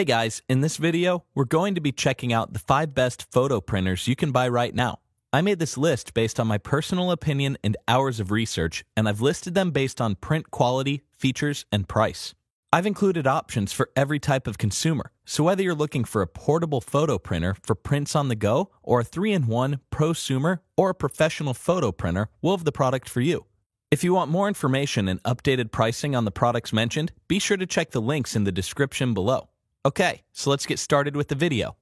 Hey guys, in this video, we're going to be checking out the 5 best photo printers you can buy right now. I made this list based on my personal opinion and hours of research, and I've listed them based on print quality, features, and price. I've included options for every type of consumer, so whether you're looking for a portable photo printer for prints on the go, or a 3-in-1 prosumer, or a professional photo printer, we'll have the product for you. If you want more information and updated pricing on the products mentioned, be sure to check the links in the description below. Okay, so let's get started with the video.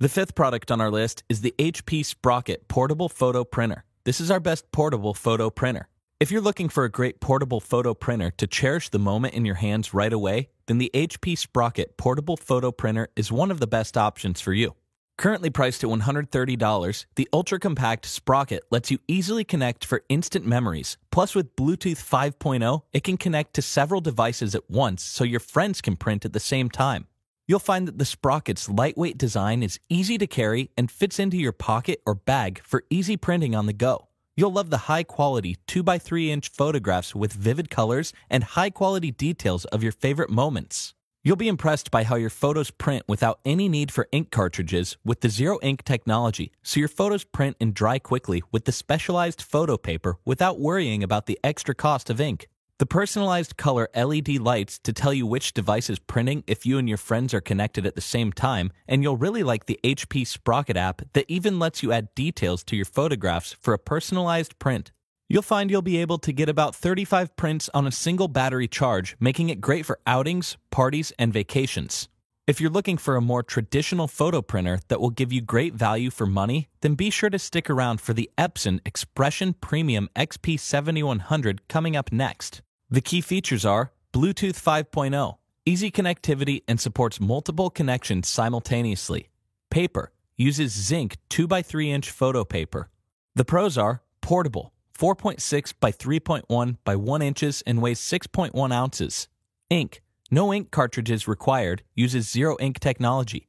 The fifth product on our list is the HP Sprocket Portable Photo Printer. This is our best portable photo printer. If you're looking for a great portable photo printer to cherish the moment in your hands right away, then the HP Sprocket Portable Photo Printer is one of the best options for you. Currently priced at $130, the ultra-compact Sprocket lets you easily connect for instant memories. Plus, with Bluetooth 5.0, it can connect to several devices at once so your friends can print at the same time. You'll find that the sprocket's lightweight design is easy to carry and fits into your pocket or bag for easy printing on the go. You'll love the high quality 2x3 inch photographs with vivid colors and high quality details of your favorite moments. You'll be impressed by how your photos print without any need for ink cartridges with the Zero Ink technology, so your photos print and dry quickly with the specialized photo paper without worrying about the extra cost of ink. The personalized color LED lights to tell you which device is printing if you and your friends are connected at the same time, and you'll really like the HP Sprocket app that even lets you add details to your photographs for a personalized print. You'll find you'll be able to get about 35 prints on a single battery charge, making it great for outings, parties, and vacations. If you're looking for a more traditional photo printer that will give you great value for money, then be sure to stick around for the Epson Expression Premium XP7100 coming up next. The key features are Bluetooth 5.0, easy connectivity and supports multiple connections simultaneously. Paper, uses zinc 2x3 inch photo paper. The pros are portable, 4.6 by 3.1 by 1 inches and weighs 6.1 ounces. Ink, no ink cartridges required, uses zero ink technology.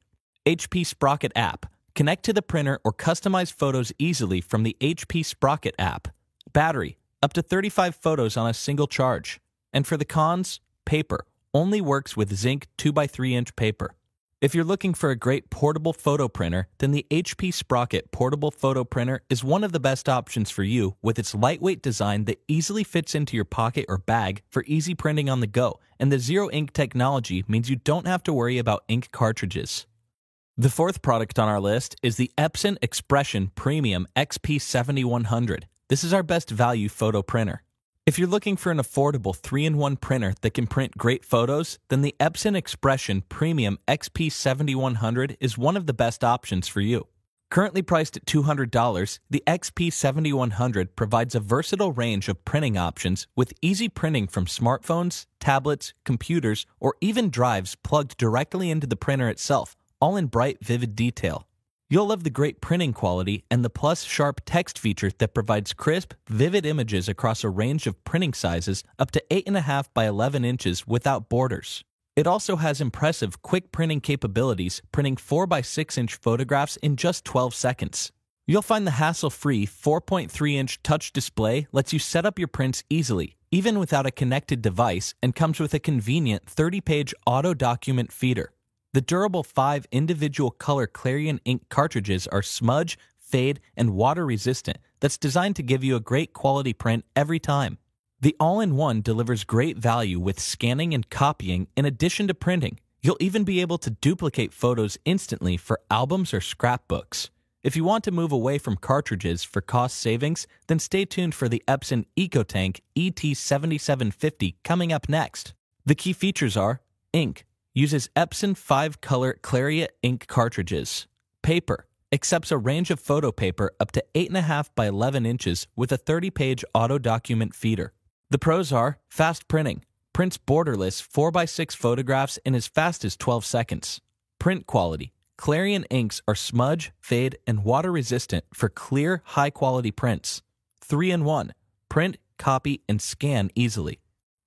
HP Sprocket app, connect to the printer or customize photos easily from the HP Sprocket app. Battery, up to 35 photos on a single charge. And for the cons, paper only works with zinc 2x3 inch paper. If you're looking for a great portable photo printer, then the HP Sprocket portable photo printer is one of the best options for you with its lightweight design that easily fits into your pocket or bag for easy printing on the go, and the zero ink technology means you don't have to worry about ink cartridges. The fourth product on our list is the Epson Expression Premium XP7100. This is our best value photo printer. If you're looking for an affordable 3-in-1 printer that can print great photos, then the Epson Expression Premium XP7100 is one of the best options for you. Currently priced at $200, the XP7100 provides a versatile range of printing options with easy printing from smartphones, tablets, computers, or even drives plugged directly into the printer itself, all in bright, vivid detail. You'll love the great printing quality and the plus sharp text feature that provides crisp, vivid images across a range of printing sizes up to 8.5 by 11 inches without borders. It also has impressive quick printing capabilities, printing 4 by 6 inch photographs in just 12 seconds. You'll find the hassle-free 4.3-inch touch display lets you set up your prints easily, even without a connected device, and comes with a convenient 30-page auto-document feeder. The Durable 5 individual color Clarion ink cartridges are smudge, fade, and water resistant that's designed to give you a great quality print every time. The all in one delivers great value with scanning and copying in addition to printing. You'll even be able to duplicate photos instantly for albums or scrapbooks. If you want to move away from cartridges for cost savings, then stay tuned for the Epson EcoTank ET7750 coming up next. The key features are ink, uses Epson 5 color Claria ink cartridges. Paper accepts a range of photo paper up to 8.5 by 11 inches with a 30 page auto document feeder. The pros are fast printing, prints borderless 4x6 photographs in as fast as 12 seconds. Print quality Clarion inks are smudge, fade, and water resistant for clear, high quality prints. 3 in 1 print, copy, and scan easily.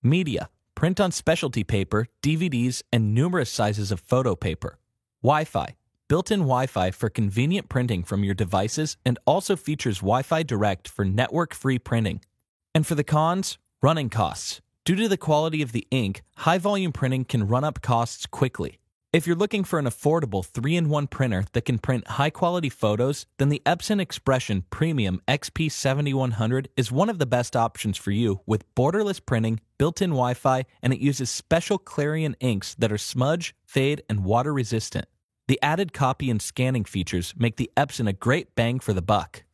Media print on specialty paper, DVDs, and numerous sizes of photo paper. Wi Fi built in Wi Fi for convenient printing from your devices and also features Wi Fi Direct for network free printing. And for the cons, running costs. Due to the quality of the ink, high volume printing can run up costs quickly. If you're looking for an affordable 3-in-1 printer that can print high-quality photos, then the Epson Expression Premium XP7100 is one of the best options for you with borderless printing, built-in Wi-Fi, and it uses special Clarion inks that are smudge, fade, and water resistant. The added copy and scanning features make the Epson a great bang for the buck.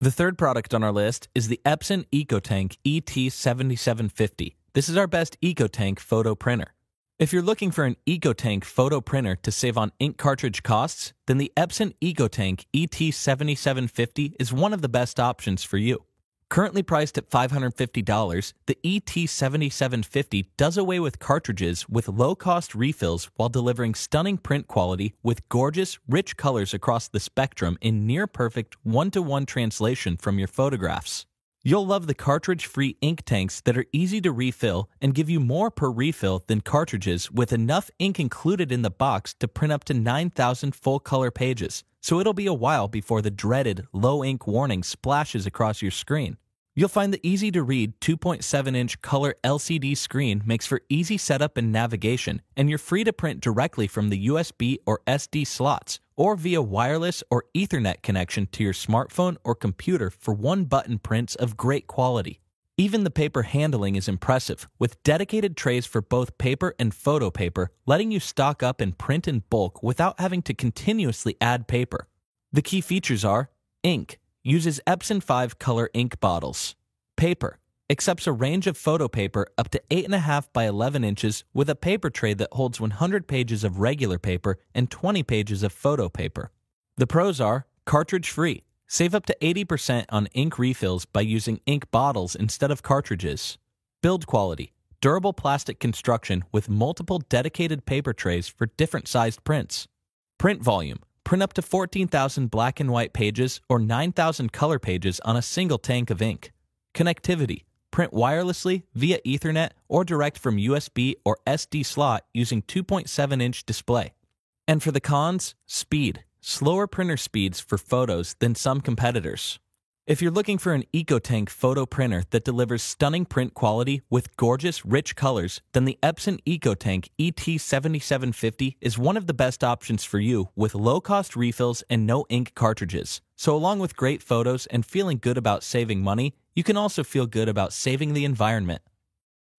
The third product on our list is the Epson EcoTank ET7750. This is our best EcoTank photo printer. If you're looking for an EcoTank photo printer to save on ink cartridge costs, then the Epson EcoTank ET7750 is one of the best options for you. Currently priced at $550, the ET7750 does away with cartridges with low-cost refills while delivering stunning print quality with gorgeous, rich colors across the spectrum in near-perfect one-to-one translation from your photographs. You'll love the cartridge free ink tanks that are easy to refill and give you more per refill than cartridges with enough ink included in the box to print up to 9,000 full color pages, so it'll be a while before the dreaded low ink warning splashes across your screen. You'll find the easy to read 2.7 inch color LCD screen makes for easy setup and navigation, and you're free to print directly from the USB or SD slots, or via wireless or Ethernet connection to your smartphone or computer for one button prints of great quality. Even the paper handling is impressive, with dedicated trays for both paper and photo paper, letting you stock up and print in bulk without having to continuously add paper. The key features are ink, uses Epson 5 color ink bottles, paper, accepts a range of photo paper up to 8.5 by 11 inches with a paper tray that holds 100 pages of regular paper and 20 pages of photo paper. The pros are cartridge free. Save up to 80% on ink refills by using ink bottles instead of cartridges. Build quality durable plastic construction with multiple dedicated paper trays for different sized prints. Print volume print up to 14,000 black and white pages or 9,000 color pages on a single tank of ink. Connectivity print wirelessly via Ethernet or direct from USB or SD slot using 2.7 inch display. And for the cons, speed. Slower printer speeds for photos than some competitors. If you're looking for an EcoTank photo printer that delivers stunning print quality with gorgeous, rich colors, then the Epson EcoTank ET7750 is one of the best options for you with low-cost refills and no ink cartridges. So along with great photos and feeling good about saving money, you can also feel good about saving the environment.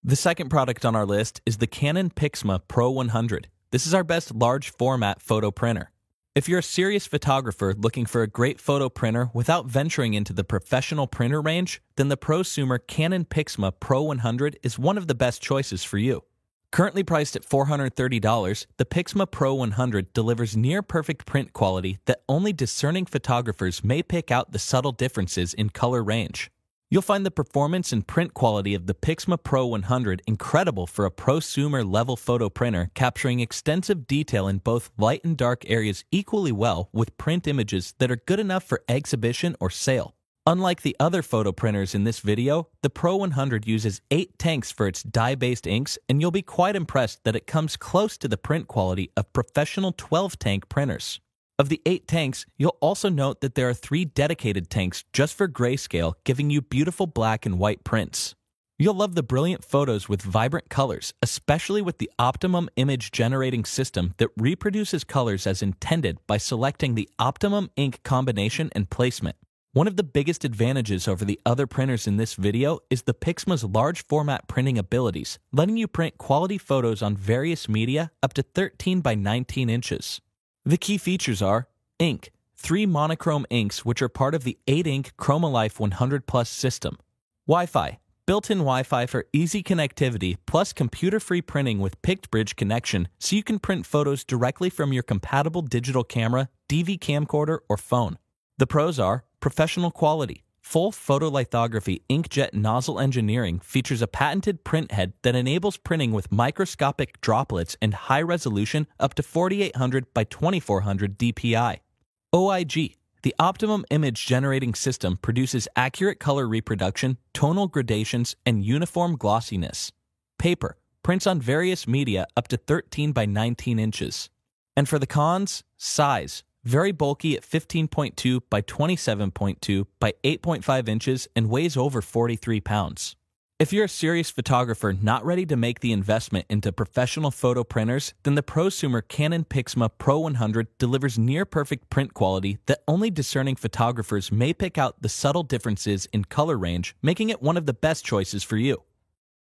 The second product on our list is the Canon Pixma Pro 100. This is our best large format photo printer. If you're a serious photographer looking for a great photo printer without venturing into the professional printer range, then the prosumer Canon Pixma Pro 100 is one of the best choices for you. Currently priced at $430, the Pixma Pro 100 delivers near perfect print quality that only discerning photographers may pick out the subtle differences in color range. You'll find the performance and print quality of the Pixma Pro 100 incredible for a prosumer level photo printer, capturing extensive detail in both light and dark areas equally well with print images that are good enough for exhibition or sale. Unlike the other photo printers in this video, the Pro 100 uses 8 tanks for its dye-based inks, and you'll be quite impressed that it comes close to the print quality of professional 12-tank printers. Of the eight tanks, you'll also note that there are three dedicated tanks just for grayscale, giving you beautiful black and white prints. You'll love the brilliant photos with vibrant colors, especially with the Optimum Image Generating System that reproduces colors as intended by selecting the optimum ink combination and placement. One of the biggest advantages over the other printers in this video is the Pixma's large format printing abilities, letting you print quality photos on various media up to 13 by 19 inches. The key features are ink, three monochrome inks which are part of the 8-ink Chromalife 100 Plus system, Wi-Fi, built-in Wi-Fi for easy connectivity plus computer-free printing with PictBridge connection so you can print photos directly from your compatible digital camera, DV camcorder, or phone. The pros are professional quality, Full photolithography inkjet nozzle engineering features a patented printhead that enables printing with microscopic droplets and high resolution up to 4800 by 2400 dpi. OIG, the optimum image generating system, produces accurate color reproduction, tonal gradations, and uniform glossiness. Paper prints on various media up to 13 by 19 inches. And for the cons, size very bulky at 15.2 by 27.2 by 8.5 inches and weighs over 43 pounds. If you're a serious photographer not ready to make the investment into professional photo printers, then the prosumer Canon Pixma Pro 100 delivers near perfect print quality that only discerning photographers may pick out the subtle differences in color range, making it one of the best choices for you.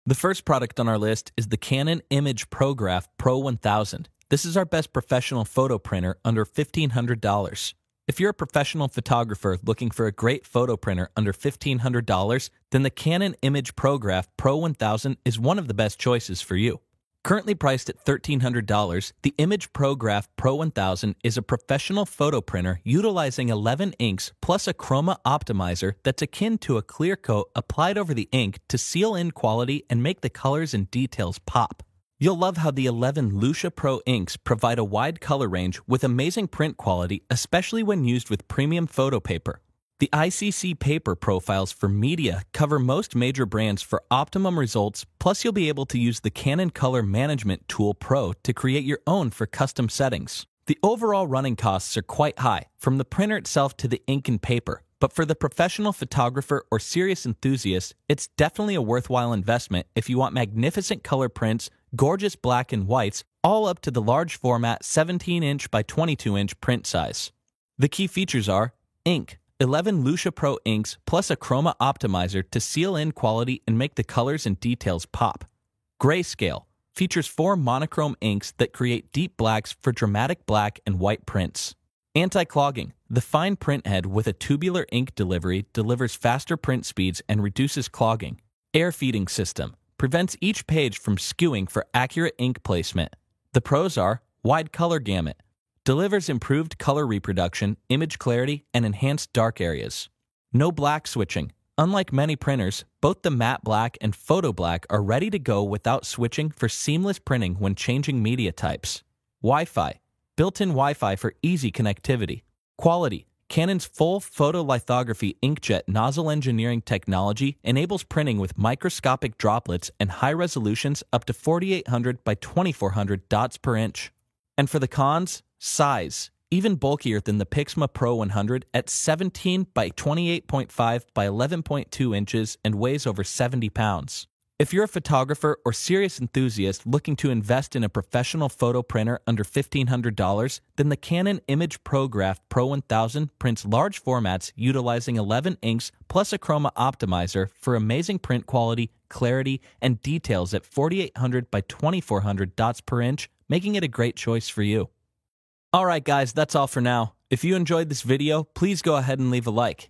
The first product on our list is the Canon Image ProGraph Pro 1000. This is our best professional photo printer under $1,500. If you're a professional photographer looking for a great photo printer under $1,500, then the Canon Image ProGraph Pro 1000 is one of the best choices for you. Currently priced at $1,300, the Image ProGraph Pro 1000 is a professional photo printer utilizing 11 inks plus a chroma optimizer that's akin to a clear coat applied over the ink to seal in quality and make the colors and details pop. You'll love how the 11 Lucia Pro inks provide a wide color range with amazing print quality, especially when used with premium photo paper. The ICC paper profiles for media cover most major brands for optimum results, plus you'll be able to use the Canon Color Management Tool Pro to create your own for custom settings. The overall running costs are quite high, from the printer itself to the ink and paper, but for the professional photographer or serious enthusiast, it's definitely a worthwhile investment if you want magnificent color prints gorgeous black and whites, all up to the large format 17 inch by 22 inch print size. The key features are ink, 11 Lucia Pro inks plus a chroma optimizer to seal in quality and make the colors and details pop. Grayscale features four monochrome inks that create deep blacks for dramatic black and white prints. Anti-clogging. The fine print head with a tubular ink delivery delivers faster print speeds and reduces clogging. Air feeding system prevents each page from skewing for accurate ink placement. The pros are wide color gamut, delivers improved color reproduction, image clarity, and enhanced dark areas. No black switching. Unlike many printers, both the matte black and photo black are ready to go without switching for seamless printing when changing media types. Wi-Fi. Built-in Wi-Fi for easy connectivity. Quality. Canon's full photolithography inkjet nozzle engineering technology enables printing with microscopic droplets and high resolutions up to 4800 by 2400 dots per inch. And for the cons, size, even bulkier than the Pixma Pro 100 at 17 by 28.5 by 11.2 inches and weighs over 70 pounds. If you're a photographer or serious enthusiast looking to invest in a professional photo printer under $1,500, then the Canon Image ProGraph Pro 1000 prints large formats utilizing 11 inks plus a chroma optimizer for amazing print quality, clarity, and details at 4800 by 2400 dots per inch, making it a great choice for you. Alright guys, that's all for now. If you enjoyed this video, please go ahead and leave a like.